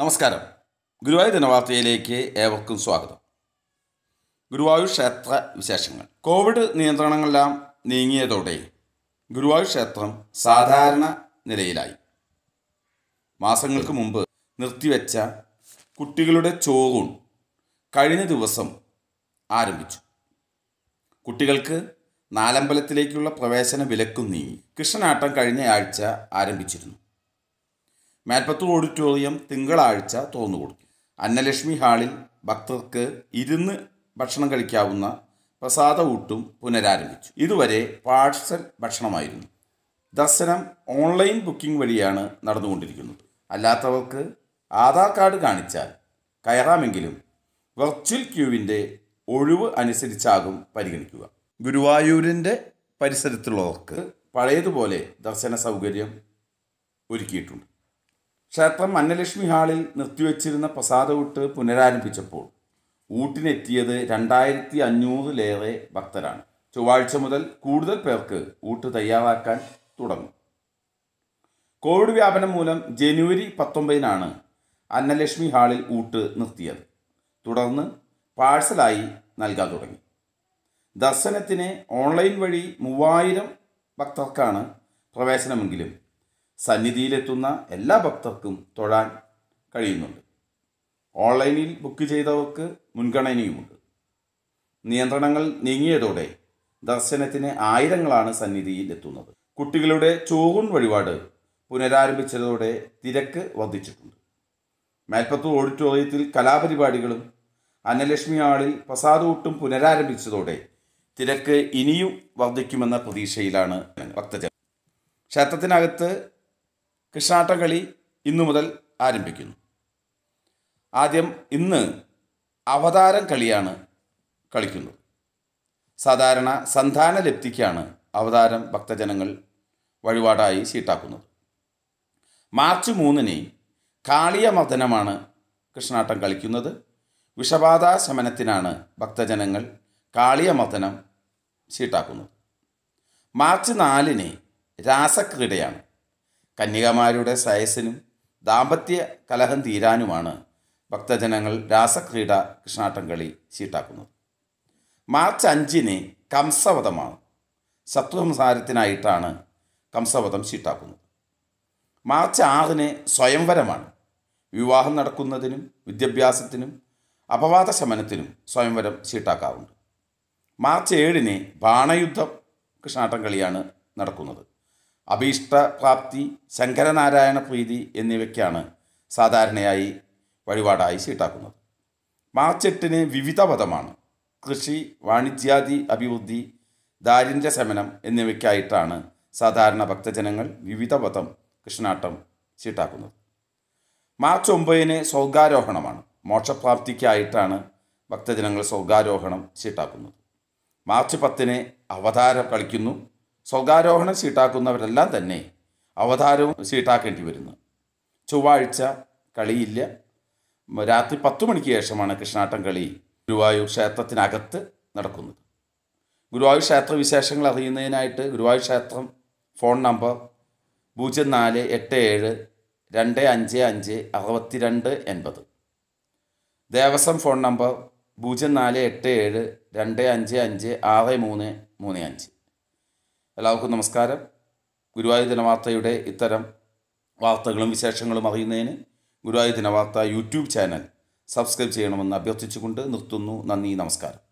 നമസ്കാരം ഗുരുവായൂർ ദിനവാർത്തയിലേക്ക് ഏവർക്കും സ്വാഗതം ഗുരുവായൂർ ക്ഷേത്ര വിശേഷങ്ങൾ കോവിഡ് നിയന്ത്രണങ്ങളെല്ലാം നീങ്ങിയതോടെ ഗുരുവായൂർ ക്ഷേത്രം സാധാരണ നിലയിലായി മാസങ്ങൾക്ക് മുമ്പ് നിർത്തിവെച്ച കുട്ടികളുടെ ചോറൂൺ കഴിഞ്ഞ ദിവസം ആരംഭിച്ചു കുട്ടികൾക്ക് നാലമ്പലത്തിലേക്കുള്ള പ്രവേശന വിലക്കും നീങ്ങി കൃഷ്ണനാട്ടം കഴിഞ്ഞ ആഴ്ച ആരംഭിച്ചിരുന്നു മേൽപ്പത്തൂർ ഓഡിറ്റോറിയം തിങ്കളാഴ്ച തുറന്നു കൊടുത്തു അന്നലക്ഷ്മി ഹാളിൽ ഭക്തർക്ക് ഇരുന്ന് ഭക്ഷണം കഴിക്കാവുന്ന പ്രസാദ ഊട്ടും പുനരാരംഭിച്ചു ഇതുവരെ പാഴ്സൽ ഭക്ഷണമായിരുന്നു ദർശനം ഓൺലൈൻ ബുക്കിംഗ് വഴിയാണ് നടന്നുകൊണ്ടിരിക്കുന്നത് അല്ലാത്തവർക്ക് ആധാർ കാർഡ് കാണിച്ചാൽ കയറാമെങ്കിലും വെർച്വൽ ക്യൂവിൻ്റെ ഒഴിവ് അനുസരിച്ചാകും പരിഗണിക്കുക ഗുരുവായൂരിൻ്റെ പരിസരത്തുള്ളവർക്ക് പഴയതുപോലെ ദർശന സൗകര്യം ഒരുക്കിയിട്ടുണ്ട് ക്ഷേത്രം അന്നലക്ഷ്മി ഹാളിൽ നിർത്തിവച്ചിരുന്ന പ്രസാദകൂട്ട് പുനരാരംഭിച്ചപ്പോൾ ഊട്ടിനെത്തിയത് രണ്ടായിരത്തി അഞ്ഞൂറിലേറെ ഭക്തരാണ് ചൊവ്വാഴ്ച മുതൽ കൂടുതൽ പേർക്ക് ഊട്ട് തയ്യാറാക്കാൻ തുടങ്ങും കോവിഡ് വ്യാപനം മൂലം ജനുവരി പത്തൊമ്പതിനാണ് അന്നലക്ഷ്മി ഹാളിൽ ഊട്ട് നിർത്തിയത് തുടർന്ന് പാഴ്സലായി നൽകാൻ തുടങ്ങി ദർശനത്തിന് ഓൺലൈൻ വഴി മൂവായിരം ഭക്തർക്കാണ് പ്രവേശനമെങ്കിലും സന്നിധിയിലെത്തുന്ന എല്ലാ ഭക്തർക്കും തൊഴാൻ കഴിയുന്നുണ്ട് ഓൺലൈനിൽ ബുക്ക് ചെയ്തവർക്ക് മുൻഗണനയുമുണ്ട് നിയന്ത്രണങ്ങൾ നീങ്ങിയതോടെ ദർശനത്തിന് ആയിരങ്ങളാണ് സന്നിധിയിൽ എത്തുന്നത് കുട്ടികളുടെ ചോകുൺ വഴിപാട് പുനരാരംഭിച്ചതോടെ തിരക്ക് വർദ്ധിച്ചിട്ടുണ്ട് മേൽപ്പത്തൂർ ഓഡിറ്റോറിയത്തിൽ കലാപരിപാടികളും അന്നലക്ഷ്മി ഹാളിൽ പ്രസാദൂട്ടും പുനരാരംഭിച്ചതോടെ തിരക്ക് ഇനിയും വർദ്ധിക്കുമെന്ന പ്രതീക്ഷയിലാണ് ഭക്തജനം ക്ഷേത്രത്തിനകത്ത് കൃഷ്ണാട്ടം കളി ഇന്നു മുതൽ ആരംഭിക്കുന്നു ആദ്യം ഇന്ന് അവതാരം കളിയാണ് കളിക്കുന്നത് സാധാരണ സന്താന ലപ്തിക്കാണ് അവതാരം ഭക്തജനങ്ങൾ വഴിപാടായി ചീട്ടാക്കുന്നത് മാർച്ച് മൂന്നിന് കാളിയ മർദ്ദനമാണ് കൃഷ്ണാട്ടം കളിക്കുന്നത് വിഷബാധ ശമനത്തിനാണ് ഭക്തജനങ്ങൾ കാളിയ മർദ്ദനം ചീട്ടാക്കുന്നത് മാർച്ച് നാലിന് രാസക്രീഡയാണ് കന്യകമാരുടെ സയസ്സിനും ദാമ്പത്യ കലഹം തീരാനുമാണ് ഭക്തജനങ്ങൾ രാസക്രീഡ കൃഷ്ണാട്ടം കളി ചീട്ടാക്കുന്നത് മാർച്ച് അഞ്ചിന് കംസവധമാണ് ശത്രുസംഹാരത്തിനായിട്ടാണ് കംസവധം ചീട്ടാക്കുന്നത് മാർച്ച് ആറിന് സ്വയംവരമാണ് വിവാഹം നടക്കുന്നതിനും വിദ്യാഭ്യാസത്തിനും അപവാദ ശമനത്തിനും സ്വയംവരം ചീട്ടാക്കാറുണ്ട് മാർച്ച് ഏഴിന് ബാണയുദ്ധം കൃഷ്ണാട്ടം കളിയാണ് നടക്കുന്നത് അഭീഷ്ടപ്രാപ്തി ശങ്കരനാരായണ പ്രീതി എന്നിവയ്ക്കാണ് സാധാരണയായി വഴിപാടായി സീട്ടാക്കുന്നത് മാർച്ച് എട്ടിന് വിവിധ പദമാണ് കൃഷി വാണിജ്യാദി അഭിവൃദ്ധി ദാരിദ്ര്യ ശമനം എന്നിവയ്ക്കായിട്ടാണ് സാധാരണ ഭക്തജനങ്ങൾ വിവിധ പദം കൃഷ്ണാട്ടം ചീട്ടാക്കുന്നത് മാർച്ച് ഒമ്പതിന് സ്വർഗാരോഹണമാണ് മോക്ഷപ്രാപ്തിക്കായിട്ടാണ് ഭക്തജനങ്ങൾ സ്വർഗാരോഹണം ചീട്ടാക്കുന്നത് മാർച്ച് പത്തിന് അവതാരം കളിക്കുന്നു സ്വർഗാരോഹണം സീട്ടാക്കുന്നവരെല്ലാം തന്നെ അവതാരവും സീട്ടാക്കേണ്ടി വരുന്നു ചൊവ്വാഴ്ച കളിയില്ല രാത്രി പത്ത് മണിക്ക് ശേഷമാണ് കൃഷ്ണാട്ടം കളി ഗുരുവായൂർ ക്ഷേത്രത്തിനകത്ത് നടക്കുന്നത് ഗുരുവായൂർ ക്ഷേത്ര വിശേഷങ്ങൾ അറിയുന്നതിനായിട്ട് ഗുരുവായൂർ ക്ഷേത്രം ഫോൺ നമ്പർ പൂജ്യം നാല് എട്ട് ഏഴ് രണ്ട് അഞ്ച് അഞ്ച് അറുപത്തി രണ്ട് എൺപത് ദേവസ്വം ഫോൺ നമ്പർ പൂജ്യം നാല് എട്ട് ഏഴ് രണ്ട് അഞ്ച് അഞ്ച് ആറ് മൂന്ന് മൂന്ന് അഞ്ച് എല്ലാവർക്കും നമസ്കാരം ഗുരുവായൂർ ദിനവാർത്തയുടെ ഇത്തരം വാർത്തകളും വിശേഷങ്ങളും അറിയുന്നതിന് ഗുരുവായൂർ ദിനവാർത്ത യൂട്യൂബ് ചാനൽ സബ്സ്ക്രൈബ് ചെയ്യണമെന്ന് അഭ്യർത്ഥിച്ചുകൊണ്ട് നിർത്തുന്നു നന്ദി നമസ്കാരം